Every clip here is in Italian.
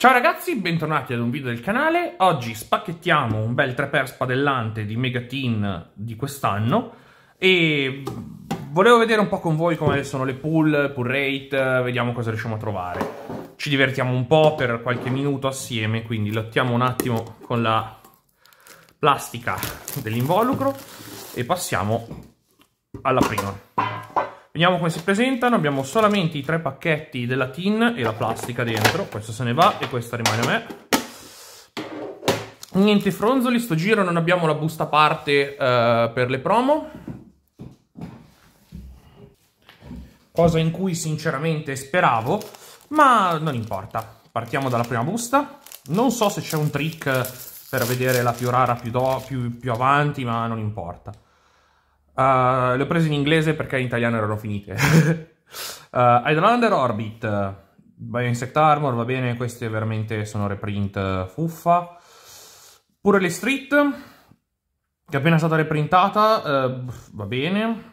Ciao ragazzi, bentornati ad un video del canale. Oggi spacchettiamo un bel 3x spadellante di Megatin di quest'anno e volevo vedere un po' con voi come sono le pull, pull rate, vediamo cosa riusciamo a trovare. Ci divertiamo un po' per qualche minuto assieme, quindi lottiamo un attimo con la plastica dell'involucro e passiamo alla prima. Vediamo come si presentano, abbiamo solamente i tre pacchetti della tin e la plastica dentro, questa se ne va e questa rimane a me. Niente fronzoli, sto giro non abbiamo la busta parte eh, per le promo. Cosa in cui sinceramente speravo, ma non importa. Partiamo dalla prima busta. Non so se c'è un trick per vedere la più rara più, do, più, più avanti, ma non importa. Uh, le ho prese in inglese perché in italiano erano finite. uh, Highlander Orbit, Biosect Armor, va bene, queste veramente sono reprint eh, fuffa. Pure le Street, che è appena stata reprintata, uh, va bene.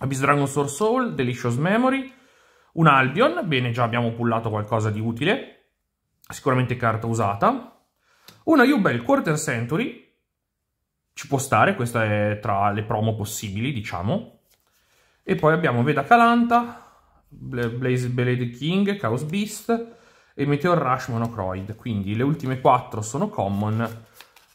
Abyss Dragon Source Soul, Delicious Memory, un Albion, bene, già abbiamo pullato qualcosa di utile. Sicuramente carta usata. Una Jubel Quarter Century, ci può stare, questa è tra le promo possibili, diciamo. E poi abbiamo Veda Calanta, Bla Blaze Blade King, Chaos Beast e Meteor Rush Monocroid. Quindi le ultime quattro sono common,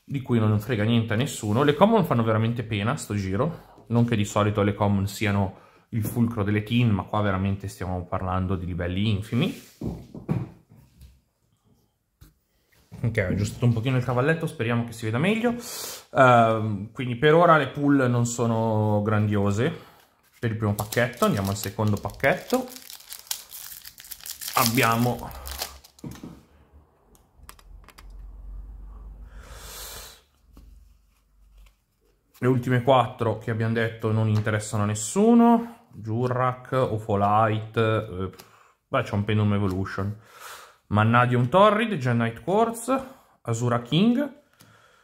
di cui non frega niente a nessuno. Le common fanno veramente pena sto giro, non che di solito le common siano il fulcro delle team, ma qua veramente stiamo parlando di livelli infimi. Ok, ho aggiustato un pochino il cavalletto, speriamo che si veda meglio. Uh, quindi per ora le pull non sono grandiose per il primo pacchetto. Andiamo al secondo pacchetto. Abbiamo... Le ultime quattro che abbiamo detto non interessano a nessuno. Jurak, Ofolite, eh, beh c'è un Pendulum Evolution. Mannadium Torrid, Giant Quartz, Asura King,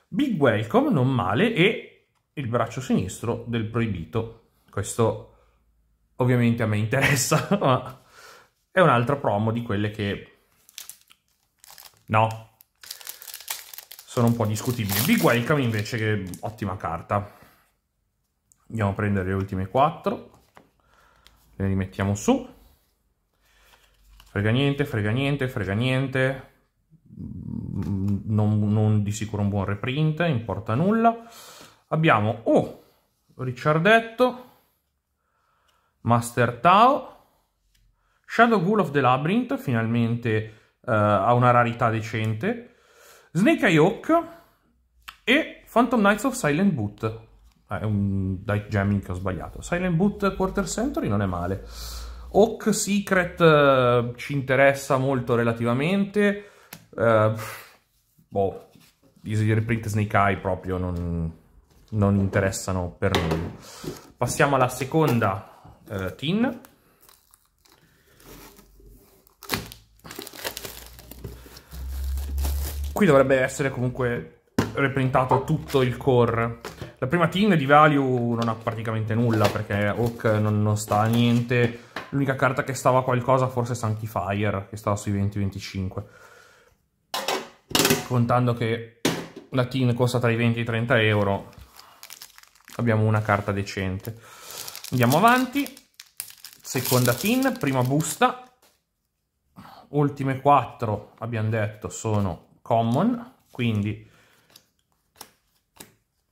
Big Welcome, non male, e il braccio sinistro del proibito. Questo ovviamente a me interessa, ma è un'altra promo di quelle che... No, sono un po' discutibili. Big Welcome invece che ottima carta. Andiamo a prendere le ultime 4. Le rimettiamo su. Frega niente, frega niente, frega niente. Mm, non, non di sicuro un buon reprint, importa nulla. Abbiamo, oh, Ricciardetto, Master Tao, Shadow Ghoul of the Labyrinth, finalmente uh, ha una rarità decente, Snake Eye Hawk e Phantom Knights of Silent Boot. Ah, è un Dight Gemming che ho sbagliato. Silent Boot Quarter Century non è male. Oak Secret eh, ci interessa molto relativamente. Eh, boh, i reprint Snake Eye proprio non, non interessano per nulla. Passiamo alla seconda eh, tin. Qui dovrebbe essere comunque reprintato tutto il core. La prima tin di value non ha praticamente nulla perché Oak non, non sta a niente L'unica carta che stava qualcosa forse è Sanky Fire, che stava sui 20-25. Contando che la tin costa tra i 20 e i 30 euro, abbiamo una carta decente. Andiamo avanti. Seconda tin, prima busta. Ultime 4, abbiamo detto, sono common, quindi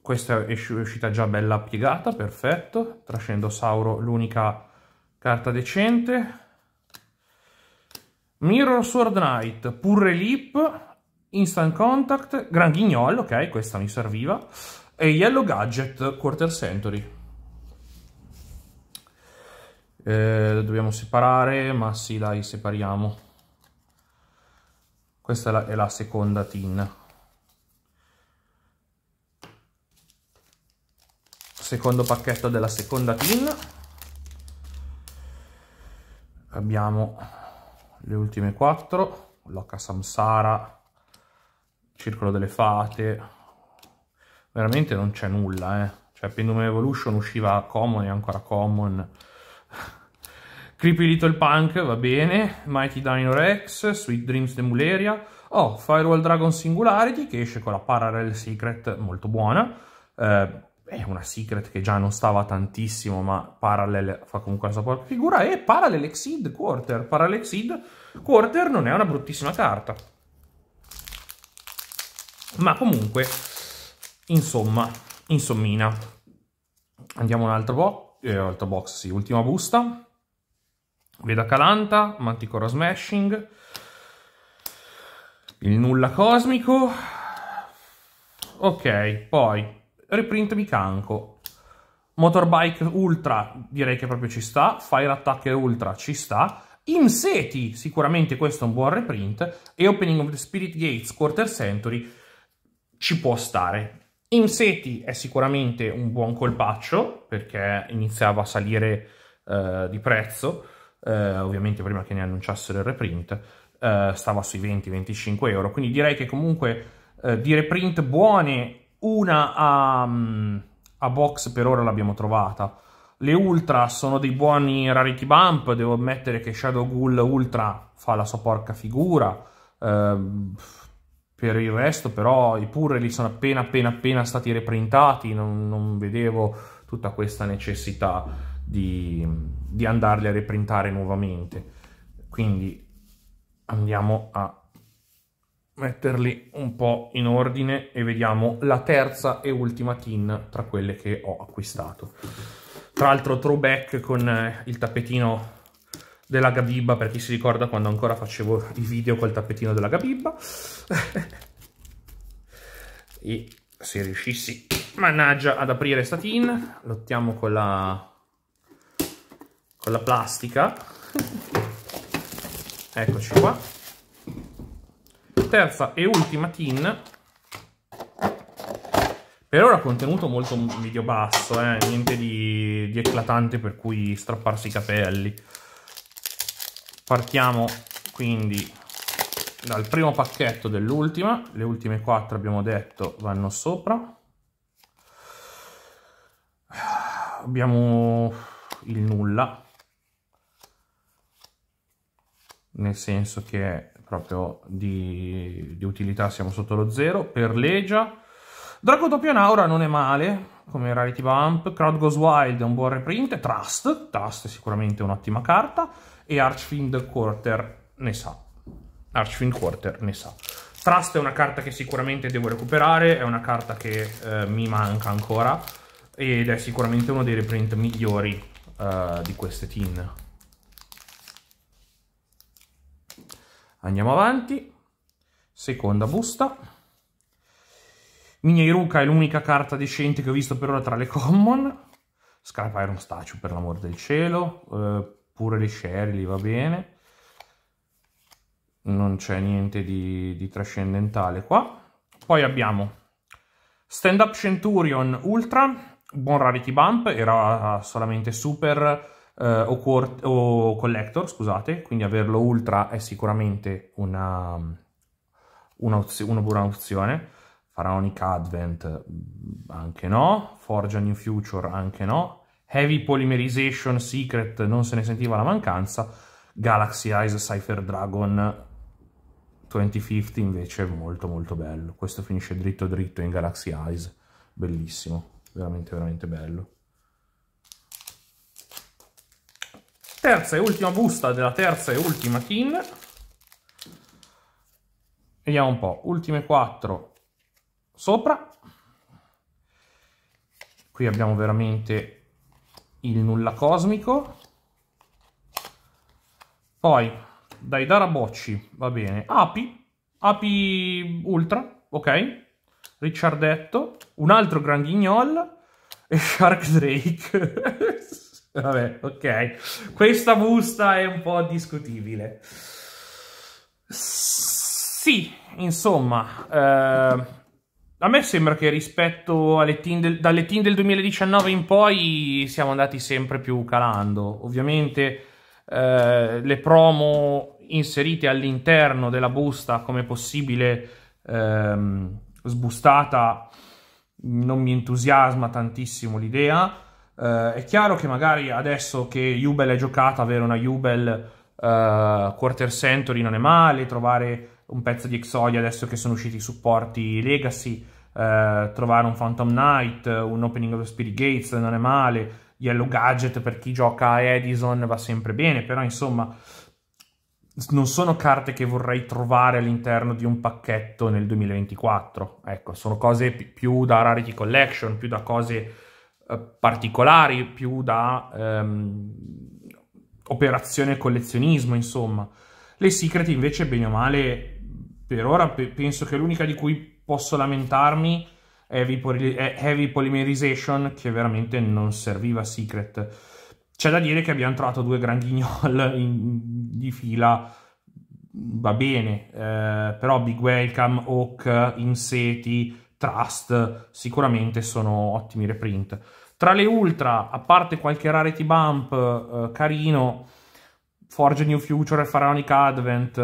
questa è uscita già bella piegata, perfetto. Trascendo Sauro, l'unica Carta decente. Mirror Sword Knight, Purre Lip, Instant Contact, Gran Ghignol, ok, questa mi serviva, e Yellow Gadget, Quarter Century. Eh, dobbiamo separare, ma sì, dai, separiamo. Questa è la, è la seconda tin. Secondo pacchetto della seconda tin abbiamo le ultime quattro, l'H Samsara, Circolo delle Fate, veramente non c'è nulla, eh. Cioè, Pendulum Evolution usciva Common e ancora Common. Creepy Little Punk, va bene, Mighty Dino Rex, Sweet Dreams Muleria, oh, Firewall Dragon Singularity, che esce con la Parallel Secret, molto buona, eh, è una Secret che già non stava tantissimo, ma Parallel fa comunque la sua propria figura, e Parallel Exceed Quarter. Parallel Exceed Quarter non è una bruttissima carta. Ma comunque, insomma, insommina. Andiamo un altro box, eh, altro box, sì, ultima busta. Veda Calanta, Manticora Smashing, il nulla cosmico. Ok, poi Reprint Mikanko. Motorbike Ultra direi che proprio ci sta. Fire Attack Ultra ci sta. Inseti, sicuramente questo è un buon reprint. E Opening of the Spirit Gates Quarter Century ci può stare. Inseti è sicuramente un buon colpaccio perché iniziava a salire eh, di prezzo. Eh, ovviamente prima che ne annunciassero il reprint eh, stava sui 20-25 euro quindi direi che comunque eh, di reprint buone una a, mm, a box per ora l'abbiamo trovata. Le Ultra sono dei buoni rarity bump, devo ammettere che Shadow Ghoul Ultra fa la sua porca figura. Ehm, per il resto però i purreli sono appena appena appena stati reprintati, non, non vedevo tutta questa necessità di, di andarli a reprintare nuovamente. Quindi andiamo a metterli un po' in ordine e vediamo la terza e ultima tin tra quelle che ho acquistato. Tra l'altro throwback con eh, il tappetino della Gabibba, per chi si ricorda quando ancora facevo i video col tappetino della Gabibba. e se riuscissi, mannaggia, ad aprire questa tin, lottiamo con la, con la plastica. Eccoci qua terza e ultima tin. Per ora contenuto molto medio basso, eh? niente di, di eclatante per cui strapparsi i capelli. Partiamo quindi dal primo pacchetto dell'ultima, le ultime quattro abbiamo detto vanno sopra. Abbiamo il nulla, nel senso che proprio di, di utilità siamo sotto lo zero. Per Legia, Drago Doppio Naura non è male, come Rarity Bump, Crowd Goes Wild è un buon reprint, Trust, Trust è sicuramente un'ottima carta, e Archfiend Quarter ne sa. Archfiend Quarter ne sa. Trust è una carta che sicuramente devo recuperare, è una carta che eh, mi manca ancora, ed è sicuramente uno dei reprint migliori eh, di queste team. Andiamo avanti. Seconda busta. Iruka è l'unica carta decente che ho visto per ora tra le common. Scarpa Iron Statue, per l'amor del cielo. Eh, pure le Sherry, va bene. Non c'è niente di, di trascendentale qua. Poi abbiamo Stand Up Centurion Ultra, buon rarity bump, era solamente super eh, o, o, collector, scusate, quindi averlo ultra è sicuramente una, una, opzio una buona opzione. Pharaonic Advent mm, anche no, Forge a New Future anche no, Heavy Polymerization Secret non se ne sentiva la mancanza, Galaxy Eyes Cypher Dragon 2050 invece molto molto bello. Questo finisce dritto dritto in Galaxy Eyes, bellissimo, veramente veramente bello. Terza e ultima busta della terza e ultima team. Vediamo un po', ultime quattro sopra. Qui abbiamo veramente il nulla cosmico. Poi, dai Darabocci, va bene. Api, Api Ultra, ok. Ricciardetto, un altro Grand Guignol e Shark Drake. Vabbè, ok. Questa busta è un po' discutibile. Sì, insomma, eh, a me sembra che rispetto alle team del, dalle team del 2019 in poi siamo andati sempre più calando. Ovviamente eh, le promo inserite all'interno della busta come possibile ehm, sbustata non mi entusiasma tantissimo l'idea Uh, è chiaro che magari adesso che Jubel è giocata, avere una Jubel uh, eh, quarter century non è male, trovare un pezzo di Exodia adesso che sono usciti i supporti Legacy, uh, trovare un Phantom Knight, un Opening of Spirit Gates non è male, Yellow Gadget per chi gioca a Edison va sempre bene, però insomma non sono carte che vorrei trovare all'interno di un pacchetto nel 2024. Ecco, sono cose più da Rarity Collection, più da cose eh, particolari, più da ehm, operazione collezionismo, insomma. Le Secret invece, bene o male, per ora pe penso che l'unica di cui posso lamentarmi è Heavy, poly è heavy Polymerization, che veramente non serviva Secret. C'è da dire che abbiamo trovato due gran guignol di fila, va bene, eh, però Big Welcome, Hawk, Inseti, Trust, sicuramente sono ottimi reprint. Tra le Ultra, a parte qualche rarity bump eh, carino, Forge New Future e Pharaonic Advent,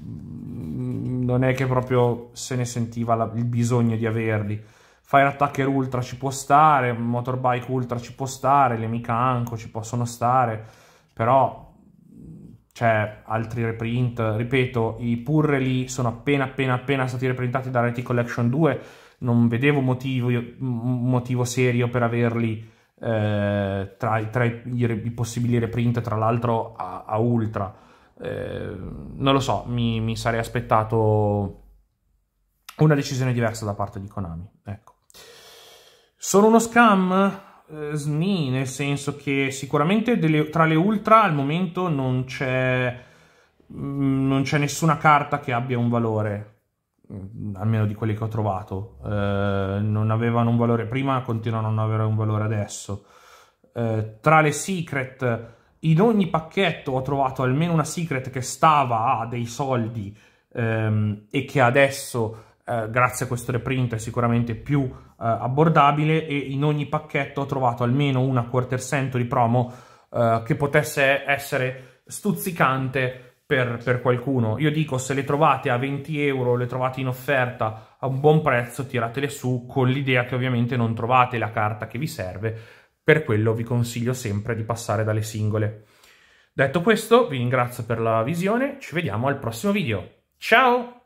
mm, non è che proprio se ne sentiva la, il bisogno di averli. Fire Attacker Ultra ci può stare, Motorbike Ultra ci può stare, le Mica Anco ci possono stare, però c'è altri reprint, ripeto, i Purreli sono appena appena appena stati reprintati da Reti Collection 2, non vedevo motivo, motivo serio per averli eh, tra, tra i, i, possibili reprint, tra l'altro a, a ultra. Eh, non lo so, mi, mi, sarei aspettato una decisione diversa da parte di Konami. Ecco. Sono uno scam? Eh, sni, nel senso che sicuramente delle, tra le ultra al momento non c'è, mm, non c'è nessuna carta che abbia un valore Mm, almeno di quelli che ho trovato, eh, non avevano un valore prima, continuano a non avere un valore adesso. Eh, tra le secret, in ogni pacchetto ho trovato almeno una secret che stava a dei soldi ehm, e che adesso, eh, grazie a questo reprint, è sicuramente più eh, abbordabile e in ogni pacchetto ho trovato almeno una quarter century promo eh, che potesse essere stuzzicante per, per, qualcuno. Io dico, se le trovate a 20 euro, le trovate in offerta a un buon prezzo, tiratele su con l'idea che ovviamente non trovate la carta che vi serve. Per quello vi consiglio sempre di passare dalle singole. Detto questo, vi ringrazio per la visione, ci vediamo al prossimo video. Ciao!